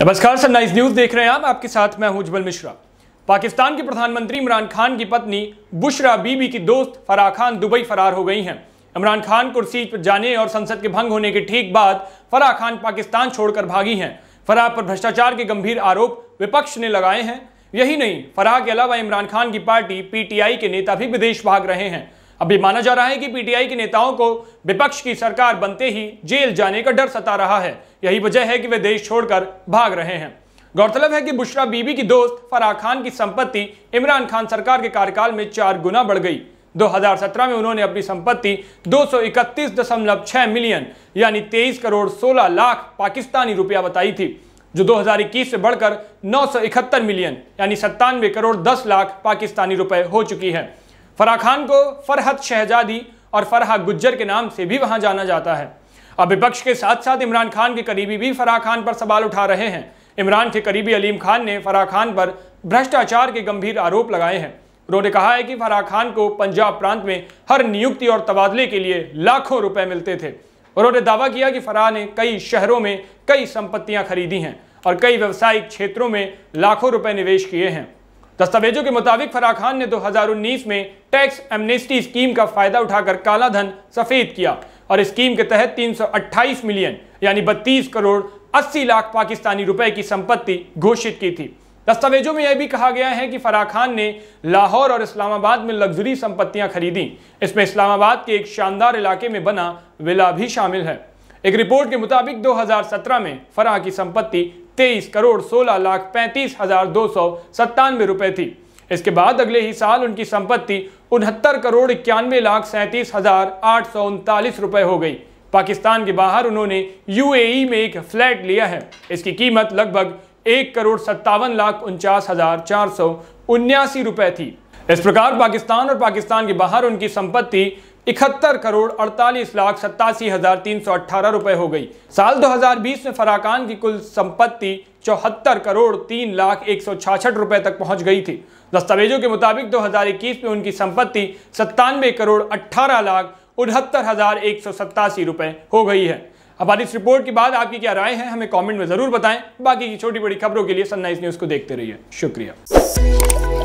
नमस्कार sunrise news देख रहे हैं आप आपके साथ मैं हूं मिश्रा पाकिस्तान के प्रधानमंत्री इमरान खान की पत्नी बुशरा बीबी की दोस्त फराह खान दुबई फरार हो गई हैं इमरान खान कुर्सी पर जाने और संसद के भंग होने के ठीक बाद फराह खान पाकिस्तान छोड़कर भागी हैं फराह पर भ्रष्टाचार के गंभीर आरोप विपक्ष ने लगाए हैं यही नहीं फराह के अलावा इमरान खान की पार्टी पीटीआई के नेता भी विदेश भाग रहे हैं अब ये माना जा रहा है कि पीटीआई के नेताओं को विपक्ष की सरकार बनते ही जेल जाने का डर सता रहा है यही वजह है कि वे देश छोड़कर भाग रहे हैं गौरतलब है कि बुशरा बीबी की दोस्त फराह खान की संपत्ति इमरान खान सरकार के कार्यकाल में चार गुना बढ़ गई 2017 में उन्होंने अपनी संपत्ति 231.6 मिलियन यानी 23 करोड़ 16 लाख पाकिस्तानी रुपया बताई थी जो 2021 से बढ़कर नौ मिलियन यानी सत्तानवे करोड़ 10 लाख पाकिस्तानी रुपए हो चुकी है फराह खान को फरहत शहजादी और फरहा गुज्जर के नाम से भी वहां जाना जाता है अब विपक्ष के साथ साथ इमरान खान के करीबी भी फराह खान पर सवाल उठा रहे हैं इमरान के करीबी अलीम खान ने फराह खान पर भ्रष्टाचार के गंभीर आरोप लगाए हैं उन्होंने कहा है कि फराह खान को पंजाब प्रांत में हर नियुक्ति और तबादले के लिए लाखों रुपए मिलते थे उन्होंने दावा किया कि फराह ने कई शहरों में कई संपत्तियां खरीदी हैं और कई व्यवसायिक क्षेत्रों में लाखों रुपए निवेश किए हैं दस्तावेजों के मुताबिक फराह खान ने 2019 में टैक्स एमनेस्टी स्कीम का फायदा उठाकर काला धन सफेद किया और स्कीम के तहत 328 मिलियन यानी बत्तीस करोड़ 80 लाख पाकिस्तानी रुपए की संपत्ति घोषित की थी दस्तावेजों में यह भी कहा गया है कि फराह खान ने लाहौर और इस्लामाबाद में लग्जरी संपत्तियां खरीदी इसमें इस्लामाबाद के एक शानदार इलाके में बना विला भी शामिल है एक रिपोर्ट के मुताबिक 2017 में फराह की संपत्ति तेईस करोड़ सोलह लाख पैंतीस हजार दो सौ सत्तानवे रुपए थी इसके बाद अगले ही साल उनकी संपत्ति उनहत्तर करोड़ इक्यानवे लाख सैंतीस हजार आठ सौ उनतालीस रुपए हो गई पाकिस्तान के बाहर उन्होंने यूएई में एक फ्लैट लिया है इसकी कीमत लगभग एक करोड़ सत्तावन लाख उनचास हजार चार सौ उन्यासी रुपए थी इस प्रकार पाकिस्तान और पाकिस्तान के बाहर उनकी संपत्ति इकहत्तर करोड़ अड़तालीस लाख सत्तासी हजार तीन सौ अट्ठारह रुपये हो गई साल 2020 में फराकान की कुल संपत्ति चौहत्तर करोड़ तीन लाख एक सौ छाछठ रुपये तक पहुंच गई थी दस्तावेजों के मुताबिक 2021 में उनकी संपत्ति सत्तानवे करोड़ अट्ठारह लाख उनहत्तर हजार एक सौ सत्तासी रुपये हो गई है आज इस रिपोर्ट के बाद आपकी क्या राय है हमें कॉमेंट में ज़रूर बताएं बाकी की छोटी बड़ी खबरों के लिए सन्नाइस न्यूज़ को देखते रहिए शुक्रिया